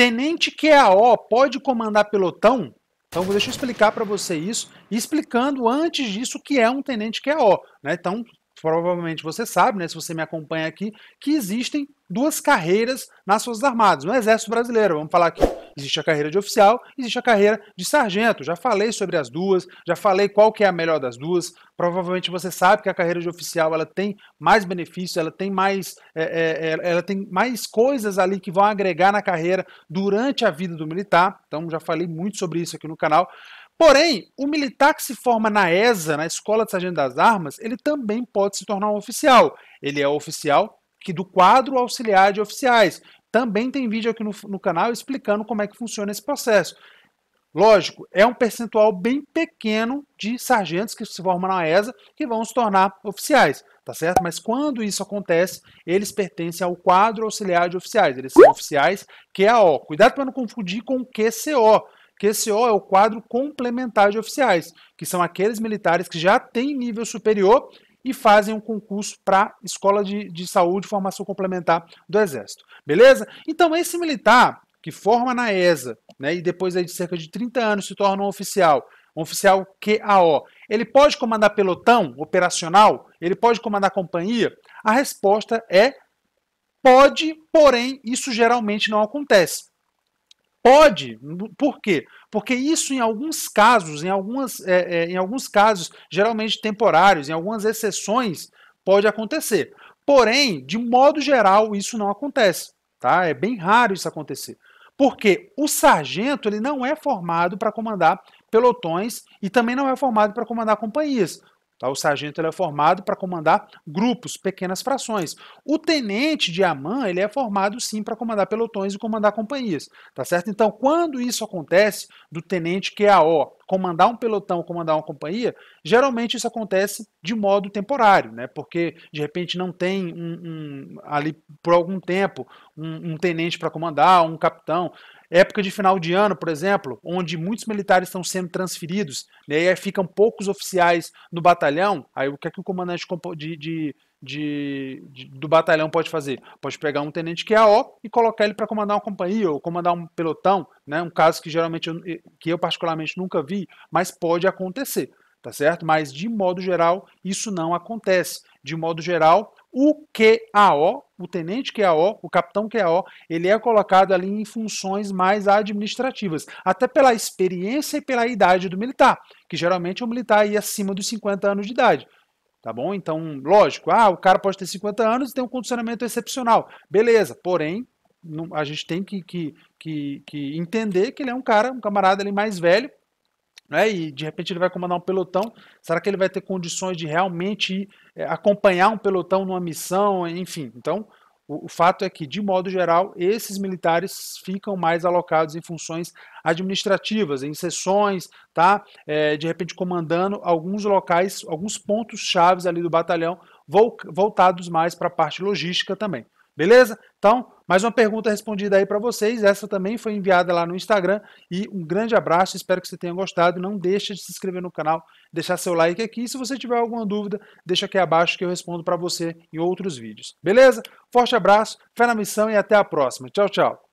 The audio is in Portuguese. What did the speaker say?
Tenente QAO é pode comandar pelotão? Então, deixa eu explicar para você isso, explicando antes disso o que é um tenente QAO. É né? Então, provavelmente você sabe, né, se você me acompanha aqui, que existem duas carreiras nas Forças Armadas, no Exército Brasileiro, vamos falar aqui Existe a carreira de oficial, existe a carreira de sargento. Já falei sobre as duas, já falei qual que é a melhor das duas. Provavelmente você sabe que a carreira de oficial ela tem mais benefícios, ela tem mais, é, é, é, ela tem mais coisas ali que vão agregar na carreira durante a vida do militar. Então já falei muito sobre isso aqui no canal. Porém, o militar que se forma na ESA, na Escola de Sargento das Armas, ele também pode se tornar um oficial. Ele é oficial que do quadro auxiliar de oficiais. Também tem vídeo aqui no, no canal explicando como é que funciona esse processo. Lógico, é um percentual bem pequeno de sargentos que se formam na ESA que vão se tornar oficiais, tá certo? Mas quando isso acontece, eles pertencem ao quadro auxiliar de oficiais, eles são oficiais QAO. Cuidado para não confundir com QCO. QCO é o quadro complementar de oficiais, que são aqueles militares que já têm nível superior e fazem um concurso para Escola de, de Saúde e Formação Complementar do Exército. Beleza? Então, esse militar que forma na ESA né, e depois aí de cerca de 30 anos se torna um oficial, um oficial QAO, ele pode comandar pelotão operacional? Ele pode comandar companhia? A resposta é pode, porém, isso geralmente não acontece. Pode. Por quê? Porque isso, em alguns casos, em, algumas, é, é, em alguns casos, geralmente temporários, em algumas exceções, pode acontecer. Porém, de modo geral, isso não acontece. Tá? É bem raro isso acontecer. Porque o sargento ele não é formado para comandar pelotões e também não é formado para comandar companhias. Tá? O sargento ele é formado para comandar grupos, pequenas frações. O tenente de AMAN ele é formado sim para comandar pelotões e comandar companhias. Tá certo? Então, quando isso acontece, do tenente que é o comandar um pelotão, comandar uma companhia, geralmente isso acontece de modo temporário, né? porque de repente não tem um, um ali por algum tempo um, um tenente para comandar, um capitão. Época de final de ano, por exemplo, onde muitos militares estão sendo transferidos, né, e aí ficam poucos oficiais no batalhão, aí o que é que o comandante de, de de, de, do batalhão pode fazer? Pode pegar um tenente que é e colocar ele para comandar uma companhia ou comandar um pelotão, né? Um caso que geralmente eu, que eu particularmente nunca vi, mas pode acontecer, tá certo? Mas de modo geral isso não acontece. De modo geral, o QAO, o tenente QAO, o capitão QAO, ele é colocado ali em funções mais administrativas, até pela experiência e pela idade do militar, que geralmente é um militar aí acima dos 50 anos de idade. Tá bom? Então, lógico, ah, o cara pode ter 50 anos e tem um condicionamento excepcional. Beleza, porém, a gente tem que, que, que, que entender que ele é um cara, um camarada ali mais velho, né? e de repente ele vai comandar um pelotão, será que ele vai ter condições de realmente é, acompanhar um pelotão numa missão, enfim. Então, o, o, fato é que, de modo geral, esses militares ficam mais alocados em funções administrativas, em sessões, tá? É, de repente comandando alguns locais, alguns pontos chaves ali do batalhão, voltados mais para a parte logística também. Beleza? Então, mais uma pergunta respondida aí para vocês. Essa também foi enviada lá no Instagram. E um grande abraço, espero que você tenha gostado. Não deixe de se inscrever no canal, deixar seu like aqui. Se você tiver alguma dúvida, deixa aqui abaixo que eu respondo para você em outros vídeos. Beleza? Forte abraço, fé na missão e até a próxima. Tchau, tchau.